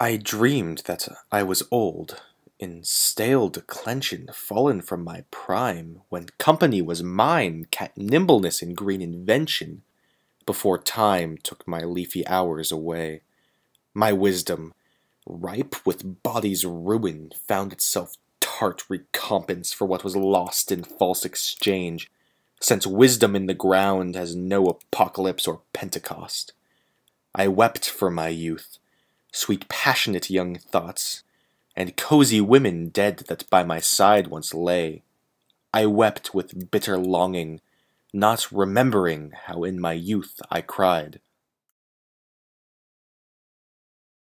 I dreamed that I was old, in stale declension fallen from my prime, when company was mine, cat nimbleness and green invention, before time took my leafy hours away. My wisdom, ripe with body's ruin, found itself tart recompense for what was lost in false exchange, since wisdom in the ground has no apocalypse or Pentecost. I wept for my youth, sweet passionate young thoughts, and cozy women dead that by my side once lay. I wept with bitter longing, not remembering how in my youth I cried.